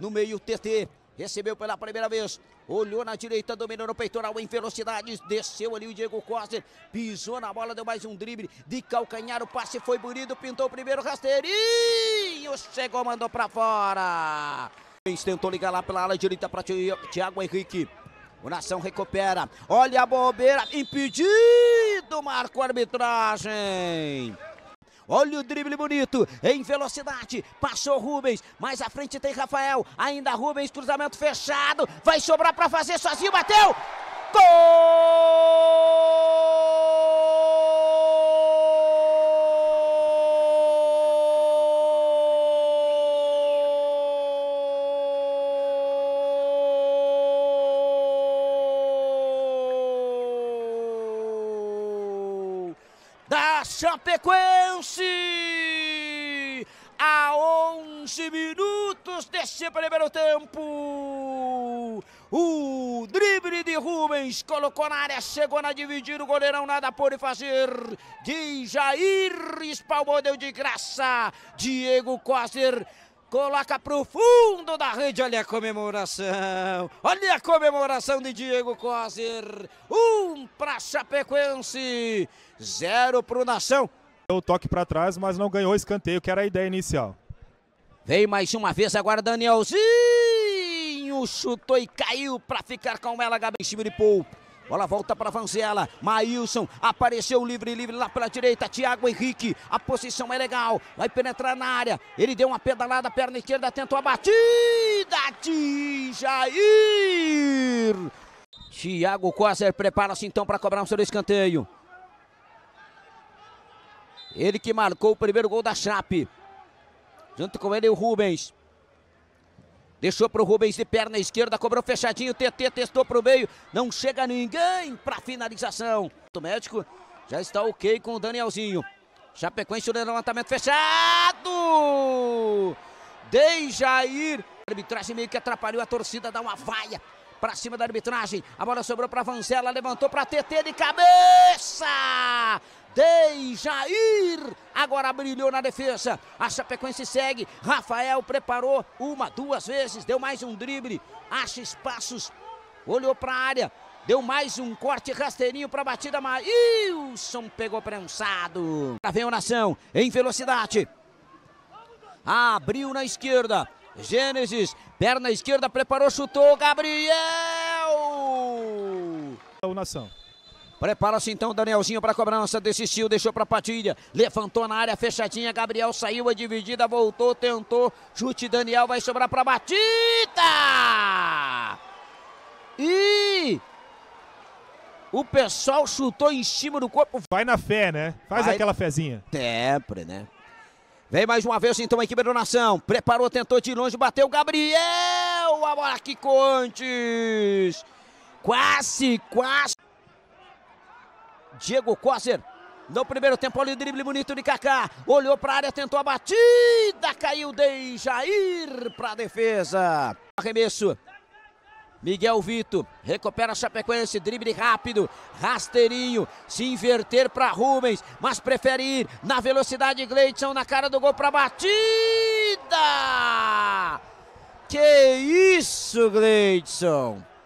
no meio TT. Recebeu pela primeira vez, olhou na direita, dominou no peitoral em velocidade, desceu ali o Diego Costa, pisou na bola, deu mais um drible de calcanhar, o passe foi bonito, pintou o primeiro rasteirinho, chegou, mandou para fora. Tentou ligar lá pela ala direita para Thiago Henrique. O Nação recupera, olha a bobeira, impedido, marcou a arbitragem. Olha o drible bonito, em velocidade, passou Rubens, mais à frente tem Rafael, ainda Rubens, cruzamento fechado, vai sobrar para fazer sozinho, bateu! Gol! Chapecoense. A 11 minutos deste primeiro tempo. O drible de Rubens colocou na área, chegou na dividida, o goleirão nada pôde fazer. De Jair espalmou, deu de graça. Diego Coster coloca para o fundo da rede, olha a comemoração, olha a comemoração de Diego Coser, um para Chapecoense, zero para o Deu O toque para trás, mas não ganhou o escanteio, que era a ideia inicial. Vem mais uma vez agora Danielzinho, chutou e caiu para ficar com ela, Gabriel Schmiripoupe. Bola volta para Vanzela. Maílson apareceu livre, livre lá pela direita. Thiago Henrique. A posição é legal. Vai penetrar na área. Ele deu uma pedalada, perna esquerda, tentou a batida de Jair. Thiago Coser prepara-se então para cobrar o seu escanteio. Ele que marcou o primeiro gol da Chape. Junto com ele o Rubens. Deixou para o Rubens de perna esquerda, cobrou fechadinho, TT testou para o meio, não chega ninguém para finalização. O médico já está ok com o Danielzinho. Chapecoense o levantamento fechado! Dejair. A arbitragem meio que atrapalhou a torcida, dá uma vaia para cima da arbitragem. A bola sobrou para Vanzela, levantou para TT de cabeça! Tem Jair. Agora brilhou na defesa. A Chapecoense segue. Rafael preparou uma, duas vezes. Deu mais um drible. Acha espaços. Olhou para a área. Deu mais um corte rasteirinho para a batida. Wilson pegou prensado. Vem o Nação em velocidade. Abriu na esquerda. Gênesis, perna esquerda, preparou, chutou. Gabriel! O Nação. Prepara-se então Danielzinho para a cobrança, desistiu, deixou para Patilha, levantou na área fechadinha, Gabriel saiu a dividida, voltou, tentou, chute Daniel, vai sobrar para batida! E o pessoal chutou em cima do corpo. Vai na fé, né? Faz vai... aquela fezinha. Sempre, né? Vem mais uma vez então a equipe do Nação. Preparou, tentou de longe, bateu Gabriel! A bola que antes! Quase, quase. Diego Coser. No primeiro tempo, olha o drible bonito de Kaká. Olhou para a área, tentou a batida. Caiu de Jair para a defesa. Arremesso. Miguel Vito recupera a Chapecoense, drible rápido, rasteirinho, se inverter para Rubens, mas prefere ir na velocidade Gleidson na cara do gol para batida. Que isso, Gleidson!